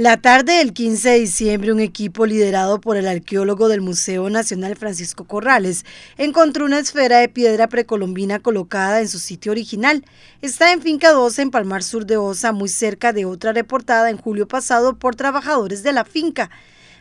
La tarde del 15 de diciembre, un equipo liderado por el arqueólogo del Museo Nacional Francisco Corrales encontró una esfera de piedra precolombina colocada en su sitio original. Está en Finca 12, en Palmar Sur de Osa, muy cerca de otra reportada en julio pasado por trabajadores de la finca.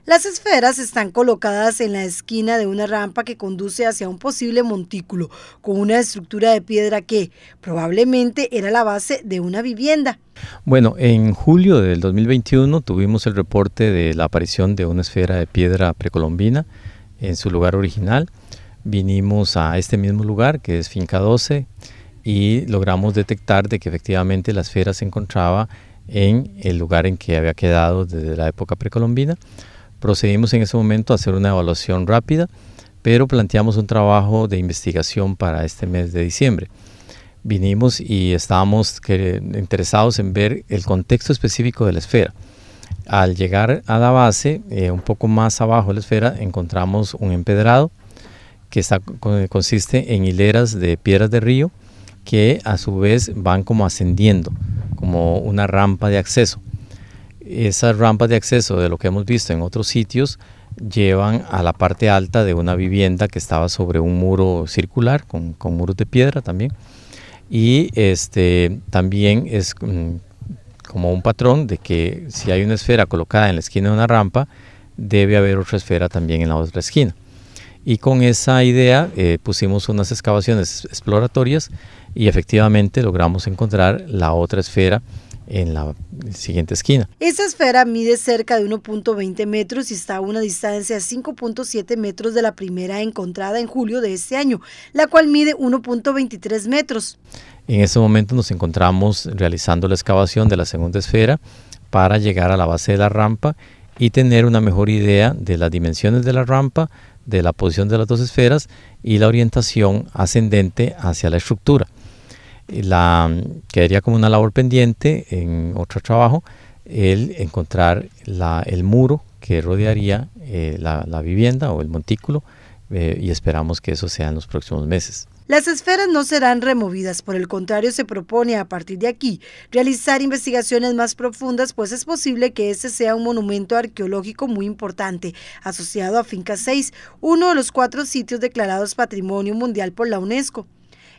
Las esferas están colocadas en la esquina de una rampa que conduce hacia un posible montículo, con una estructura de piedra que probablemente era la base de una vivienda. Bueno, en julio del 2021 tuvimos el reporte de la aparición de una esfera de piedra precolombina en su lugar original. Vinimos a este mismo lugar, que es Finca 12, y logramos detectar de que efectivamente la esfera se encontraba en el lugar en que había quedado desde la época precolombina procedimos en ese momento a hacer una evaluación rápida, pero planteamos un trabajo de investigación para este mes de diciembre. Vinimos y estábamos interesados en ver el contexto específico de la esfera. Al llegar a la base, eh, un poco más abajo de la esfera, encontramos un empedrado que consiste en hileras de piedras de río que a su vez van como ascendiendo, como una rampa de acceso esas rampas de acceso de lo que hemos visto en otros sitios llevan a la parte alta de una vivienda que estaba sobre un muro circular con, con muros de piedra también y este también es mm, como un patrón de que si hay una esfera colocada en la esquina de una rampa debe haber otra esfera también en la otra esquina y con esa idea eh, pusimos unas excavaciones exploratorias y efectivamente logramos encontrar la otra esfera en la siguiente esquina. Esa esfera mide cerca de 1.20 metros y está a una distancia de 5.7 metros de la primera encontrada en julio de este año, la cual mide 1.23 metros. En este momento nos encontramos realizando la excavación de la segunda esfera para llegar a la base de la rampa y tener una mejor idea de las dimensiones de la rampa, de la posición de las dos esferas y la orientación ascendente hacia la estructura la, quedaría como una labor pendiente en otro trabajo el encontrar el muro que rodearía eh, la, vivienda o el montículo eh, y esperamos que eso sea en los próximos meses. Las esferas no serán removidas, por el contrario se propone a partir de aquí realizar investigaciones más profundas, pues es posible que este sea un monumento arqueológico muy importante, asociado a Finca 6, uno de los cuatro sitios declarados Patrimonio Mundial por la UNESCO.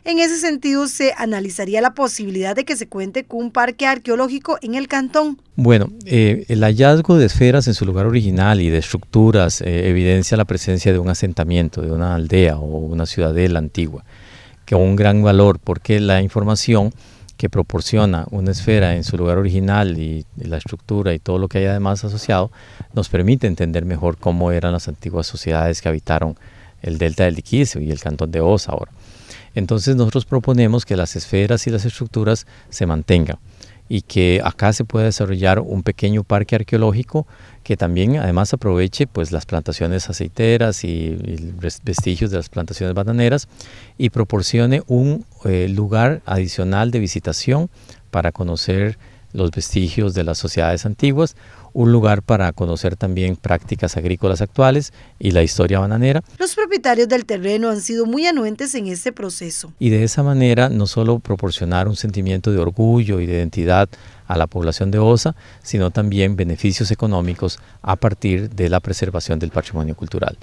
En ese sentido, se analizaría la posibilidad de que se cuente con un parque arqueológico en el cantón. Bueno, eh, el hallazgo de esferas en su lugar original y de estructuras eh, evidencia la presencia de un asentamiento, de una aldea o una ciudadela antigua, que un gran valor porque la información que proporciona una esfera en su lugar original y, la estructura y todo lo que hay además asociado, nos permite entender mejor cómo eran las antiguas sociedades que habitaron el delta del Iquizo y el cantón de Osa ahora. Entonces nosotros proponemos que las esferas y las estructuras se mantengan y que acá se pueda desarrollar un pequeño parque arqueológico que también además aproveche pues las plantaciones aceiteras y, vestigios de las plantaciones bananeras y proporcione un eh, lugar adicional de visitación para conocer los vestigios de las sociedades antiguas un lugar para conocer también prácticas agrícolas actuales y la historia bananera. Los propietarios del terreno han sido muy anuentes en este proceso. Y de esa manera no solo proporcionar un sentimiento de orgullo y de identidad a la población de Osa, sino también beneficios económicos a partir de la preservación del patrimonio cultural.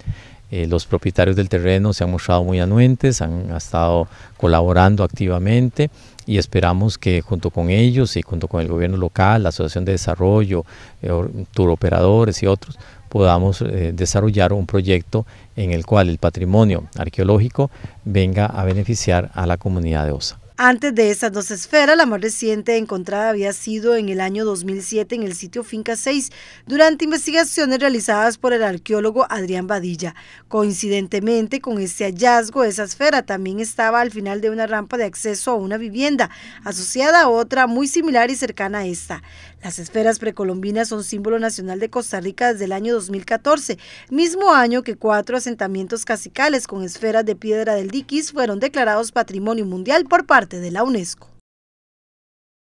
Eh, los propietarios del terreno se han mostrado muy anuentes, han estado colaborando activamente y esperamos que junto con ellos y junto con el gobierno local, la Asociación de Desarrollo, eh, tour operadores y otros podamos eh, desarrollar un proyecto en el cual el patrimonio arqueológico venga a beneficiar a la comunidad de OSA. Antes de esas dos esferas, la más reciente encontrada había sido en el año 2007 en el sitio Finca 6, durante investigaciones realizadas por el arqueólogo Adrián Badilla. Coincidentemente con este hallazgo, esa esfera también estaba al final de una rampa de acceso a una vivienda, asociada a otra muy similar y cercana a esta. Las esferas precolombinas son símbolo nacional de Costa Rica desde el año 2014, mismo año que cuatro asentamientos casicales con esferas de piedra del diquis fueron declarados patrimonio mundial por parte de la UNESCO.